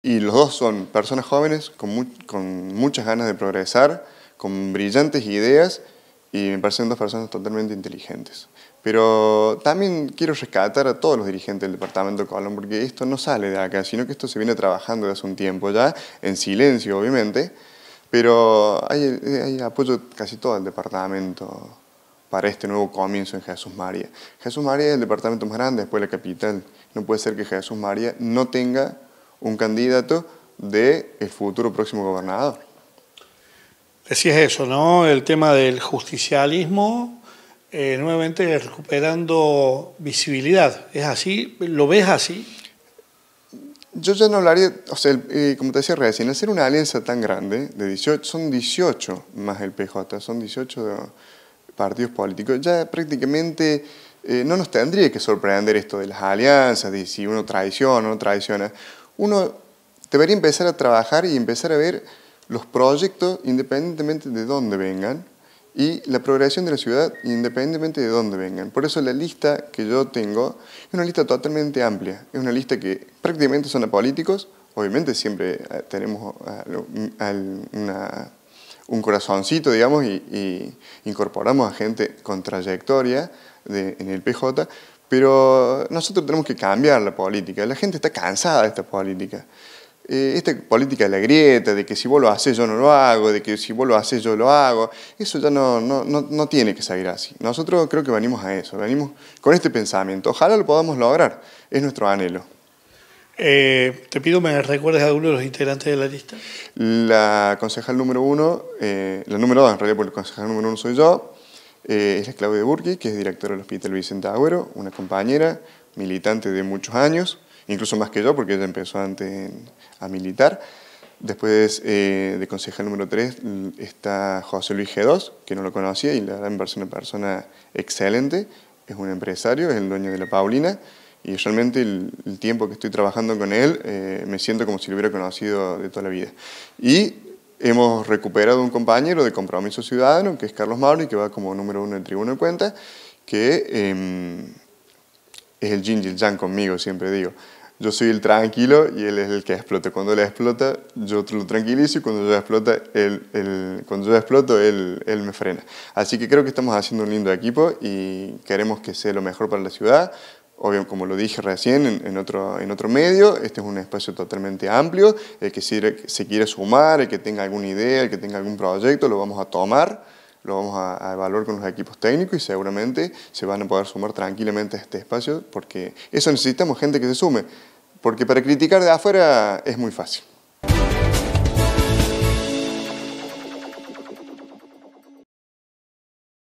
Y los dos son personas jóvenes con, con muchas ganas de progresar, con brillantes ideas y me parecen dos personas totalmente inteligentes. Pero también quiero rescatar a todos los dirigentes del departamento Colón, porque esto no sale de acá, sino que esto se viene trabajando desde hace un tiempo ya, en silencio obviamente, pero hay, hay apoyo casi todo el departamento para este nuevo comienzo en Jesús María. Jesús María es el departamento más grande después la capital. No puede ser que Jesús María no tenga un candidato de de futuro próximo gobernador. Decías eso, ¿no? El tema del justicialismo, eh, nuevamente recuperando visibilidad. ¿Es así? ¿Lo ves así? Yo ya no hablaría, o sea, eh, como te decía recién, hacer una alianza tan grande, de 18, son 18 más el PJ, son 18 partidos políticos, ya prácticamente eh, no nos tendría que sorprender esto de las alianzas, de si uno traiciona o no traiciona, uno debería empezar a trabajar y empezar a ver los proyectos independientemente de dónde vengan y la progresión de la ciudad independientemente de dónde vengan. Por eso la lista que yo tengo es una lista totalmente amplia, es una lista que prácticamente son apolíticos, obviamente siempre eh, tenemos un corazoncito, digamos, y, incorporamos a gente con trayectoria en el PJ, pero nosotros tenemos que cambiar la política. La gente está cansada de esta política. Eh, esta política de la grieta, de que si vos lo haces yo no lo hago, de que si vos lo haces yo lo hago, eso ya no, tiene que salir así. Nosotros creo que venimos a eso, venimos con este pensamiento. Ojalá lo podamos lograr, es nuestro anhelo. Eh, te pido me recuerdes a alguno de los integrantes de la lista. La concejal número uno, eh, la número dos en realidad, porque el concejal número uno soy yo, eh, es la Claudia Burki, que es directora del Hospital Vicente Agüero, una compañera, militante de muchos años, incluso más que yo, porque ella empezó antes a militar. Después eh, de concejal número 3 está José Luis G2, que no lo conocía y la verdad me parece una persona excelente. Es un empresario, es el dueño de la Paulina y realmente el, tiempo que estoy trabajando con él eh, me siento como si lo hubiera conocido de toda la vida. Y Hemos recuperado un compañero de Compromiso Ciudadano, que es Carlos Mauri, que va como número uno en Tribunal de Cuentas, que em, es el Jin Yang conmigo, siempre digo. Yo soy el tranquilo y él es el que explota. Cuando él explota, yo lo tranquilizo y cuando yo, explota, él, cuando yo exploto, él, él me frena. Así que creo que estamos haciendo un lindo equipo y queremos que sea lo mejor para la ciudad, Obvio, como lo dije recién en, otro, en otro medio, este es un espacio totalmente amplio. El que se, se quiere sumar, el que tenga alguna idea, el que tenga algún proyecto, lo vamos a tomar, lo vamos a, a, evaluar con los equipos técnicos y seguramente se van a poder sumar tranquilamente a este espacio porque eso necesitamos gente que se sume. Porque para criticar de afuera es muy fácil.